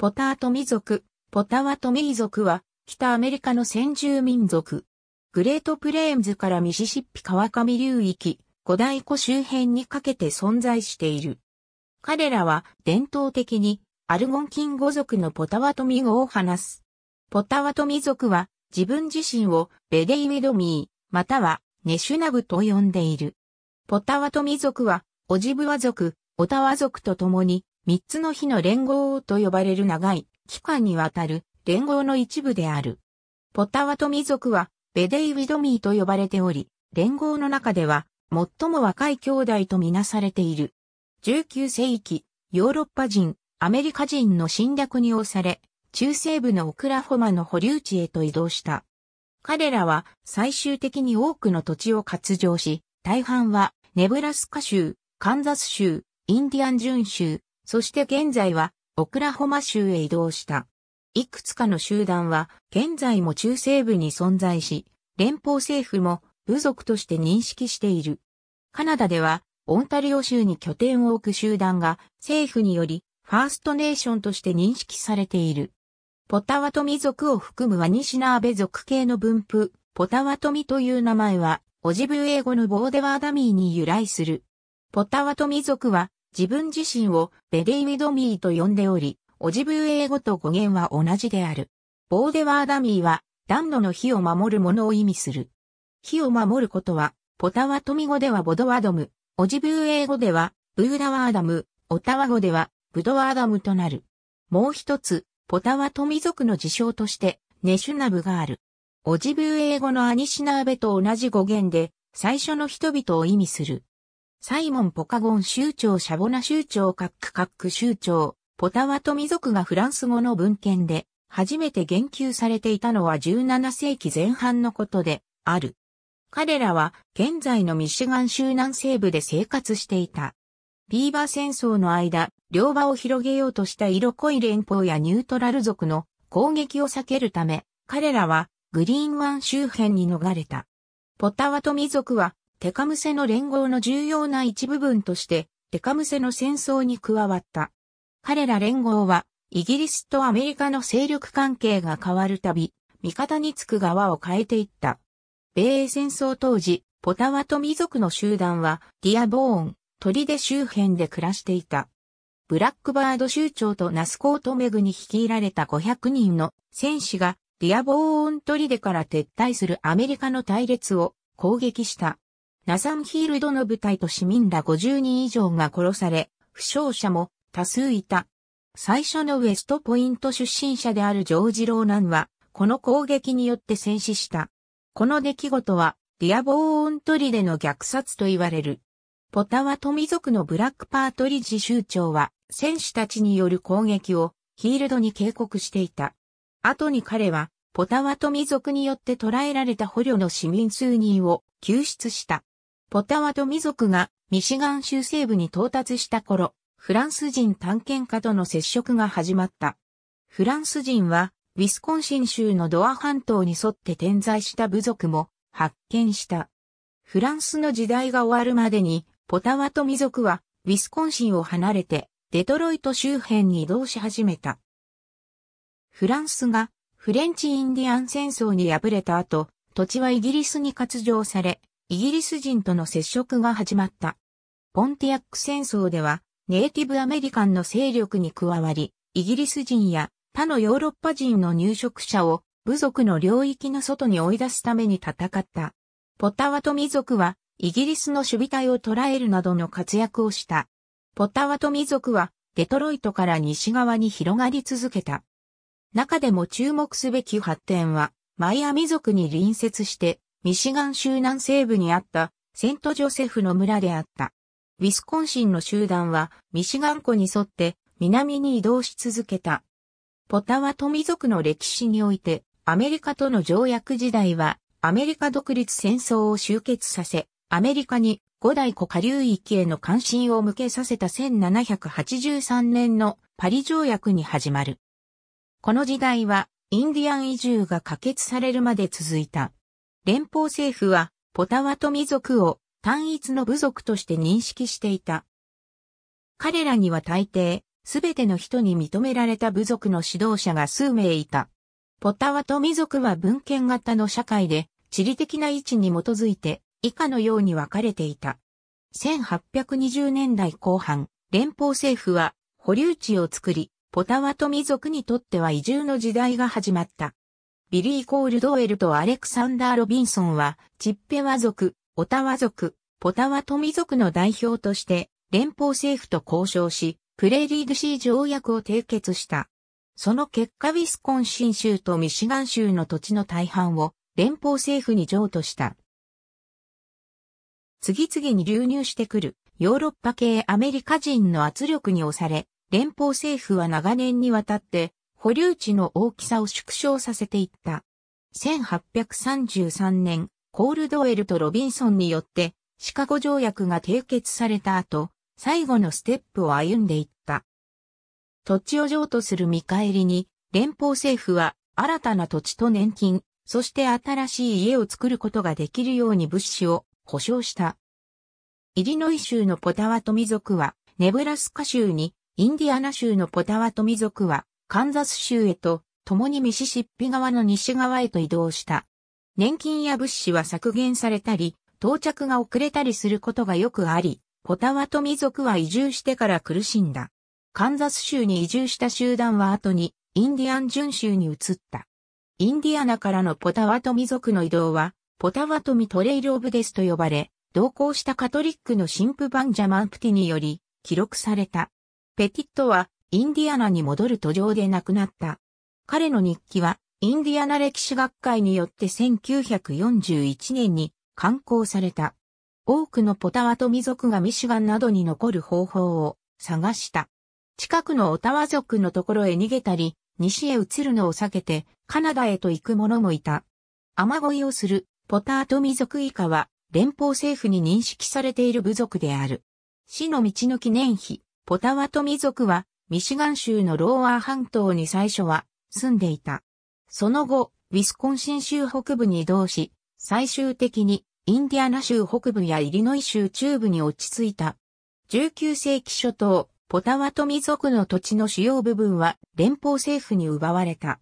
ポタートミ族、ポタワトミー族は、北アメリカの先住民族。グレートプレーンズからミシシッピ川上流域、五大湖周辺にかけて存在している。彼らは伝統的にアルゴンキン語族のポタワトミ語を話す。ポタワトミ族は自分自身をベデイウェドミー、またはネシュナブと呼んでいる。ポタワトミ族はオジブワ族、オタワ族と共に三つの日の連合と呼ばれる長い期間にわたる連合の一部である。ポタワトミ族はベデイウィドミーと呼ばれており、連合の中では最も若い兄弟とみなされている。19世紀、ヨーロッパ人、アメリカ人の侵略に押され、中西部のオクラホマの保留地へと移動した。彼らは最終的に多くの土地を割譲し、大半はネブラスカ州、カンザス州、インディアン準州、そして現在はオクラホマ州へ移動した。いくつかの集団は現在も中西部に存在し、連邦政府も部族として認識している。カナダではオンタリオ州に拠点を置く集団が政府によりファーストネーションとして認識されている。ポタワトミ族を含むワニシナーベ族系の分布、ポタワトミという名前は、オジブ英語のボーデワーダミーに由来する。ポタワトミ族は、自分自身をベリー・ウィド・ミーと呼んでおり、オジブー英語と語源は同じである。ボーデワーダミーは、暖炉の火を守るものを意味する。火を守ることは、ポタワトミ語ではボドワドム、オジブー英語では、ブーダワーダム、オタワ語では、ブドワーダムとなる。もう一つ、ポタワトミ族の自称として、ネシュナブがある。オジブー英語のアニシナーベと同じ語源で、最初の人々を意味する。サイモン・ポカゴン州長シャボナ州長カックカック州長、ポタワトミ族がフランス語の文献で初めて言及されていたのは17世紀前半のことである。彼らは現在のミシガン州南西部で生活していた。ビーバー戦争の間、両場を広げようとした色濃い連邦やニュートラル族の攻撃を避けるため、彼らはグリーン湾周辺に逃れた。ポタワトミ族はテカムセの連合の重要な一部分として、テカムセの戦争に加わった。彼ら連合は、イギリスとアメリカの勢力関係が変わるたび、味方につく側を変えていった。米英戦争当時、ポタワト民族の集団は、ディアボーン、デ周辺で暮らしていた。ブラックバード州長とナスコートメグに率いられた500人の戦士が、ディアボーンデから撤退するアメリカの隊列を攻撃した。ナサンヒールドの部隊と市民ら50人以上が殺され、負傷者も多数いた。最初のウエストポイント出身者であるジョージ・ローナンは、この攻撃によって戦死した。この出来事は、ディアボーオントリでの虐殺と言われる。ポタワトミ族のブラックパートリッジ州長は、戦士たちによる攻撃をヒールドに警告していた。後に彼は、ポタワトミ族によって捕らえられた捕虜の市民数人を救出した。ポタワト民族がミシガン州西部に到達した頃、フランス人探検家との接触が始まった。フランス人は、ウィスコンシン州のドア半島に沿って点在した部族も発見した。フランスの時代が終わるまでに、ポタワト民族は、ウィスコンシンを離れて、デトロイト周辺に移動し始めた。フランスがフレンチインディアン戦争に敗れた後、土地はイギリスに割譲され、イギリス人との接触が始まった。ポンティアック戦争では、ネイティブアメリカンの勢力に加わり、イギリス人や他のヨーロッパ人の入植者を部族の領域の外に追い出すために戦った。ポタワトミ族は、イギリスの守備隊を捕らえるなどの活躍をした。ポタワトミ族は、デトロイトから西側に広がり続けた。中でも注目すべき発展は、マイアミ族に隣接して、ミシガン州南西部にあったセントジョセフの村であった。ウィスコンシンの集団はミシガン湖に沿って南に移動し続けた。ポタワトミ族の歴史においてアメリカとの条約時代はアメリカ独立戦争を終結させ、アメリカに五大湖下流域への関心を向けさせた1783年のパリ条約に始まる。この時代はインディアン移住が可決されるまで続いた。連邦政府はポタワトミ族を単一の部族として認識していた。彼らには大抵、すべての人に認められた部族の指導者が数名いた。ポタワトミ族は文献型の社会で、地理的な位置に基づいて、以下のように分かれていた。1820年代後半、連邦政府は保留地を作り、ポタワトミ族にとっては移住の時代が始まった。ビリー・コールドウェルとアレクサンダー・ロビンソンは、チッペワ族、オタワ族、ポタワトミ族の代表として、連邦政府と交渉し、プレーリードシー条約を締結した。その結果ウィスコンシン州とミシガン州の土地の大半を連邦政府に譲渡した。次々に流入してくるヨーロッパ系アメリカ人の圧力に押され、連邦政府は長年にわたって保留地の大きさを縮小させていった。1833年、コールドウェルとロビンソンによってシカゴ条約が締結された後、最後のステップを歩んでいった。土地を譲渡する見返りに、連邦政府は新たな土地と年金、そして新しい家を作ることができるように物資を保障した。イリノイ州のポタワトミ族は、ネブラスカ州に、インディアナ州のポタワトミ族は、カンザス州へと、共にミシシッピ側の西側へと移動した。年金や物資は削減されたり、到着が遅れたりすることがよくあり、ポタワトミ族は移住してから苦しんだ。カンザス州に移住した集団は後にインディアン準州に移った。インディアナからのポタワトミ族の移動は、ポタワトミトレイル・オブ・デスと呼ばれ、同行したカトリックの神父バンジャマンプティにより記録された。ペティットはインディアナに戻る途上で亡くなった。彼の日記は、インディアナ歴史学会によって1941年に刊行された。多くのポタワトミ族がミシガンなどに残る方法を探した。近くのオタワ族のところへ逃げたり、西へ移るのを避けてカナダへと行く者もいた。雨乞いをするポタートミ族以下は連邦政府に認識されている部族である。死の道の記念碑、ポタワトミ族はミシガン州のローアー半島に最初は住んでいた。その後、ウィスコンシン州北部に移動し、最終的にインディアナ州北部やイリノイ州中部に落ち着いた。19世紀初頭、ポタワトミ族の土地の主要部分は連邦政府に奪われた。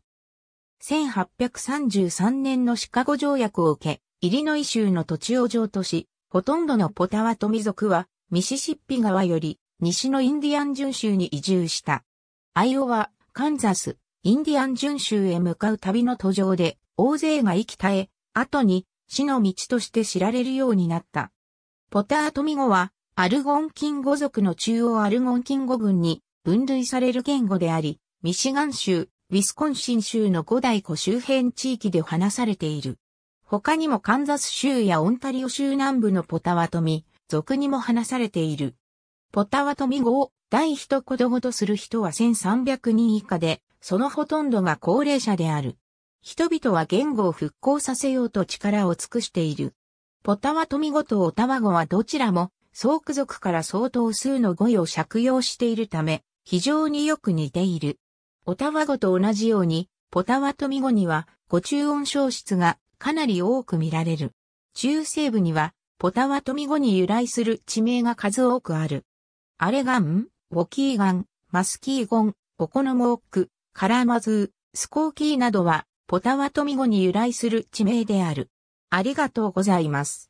1833年のシカゴ条約を受け、イリノイ州の土地を譲渡し、ほとんどのポタワトミ族はミシシッピ川より西のインディアン巡州に移住した。アイオワ、カンザス、インディアン巡州へ向かう旅の途上で、大勢が生き絶え、後に死の道として知られるようになった。ポタートミ語は、アルゴンキン語族の中央アルゴンキン語群に分類される言語であり、ミシガン州、ウィスコンシン州の五大湖周辺地域で話されている。他にもカンザス州やオンタリオ州南部のポタワトミ、族にも話されている。ポタワトミ語を第一子供とする人は1300人以下で、そのほとんどが高齢者である。人々は言語を復興させようと力を尽くしている。ポタワトミ語とオタワ語はどちらも、相区族から相当数の語彙を借用しているため、非常によく似ている。オタワ語と同じように、ポタワトミ語には、語中音消失がかなり多く見られる。中西部には、ポタワトミ語に由来する地名が数多くある。アレガン、ウォキーガン、マスキーゴン、オコノモーク、カラーマズー、スコーキーなどは、ポタワトミ語に由来する地名である。ありがとうございます。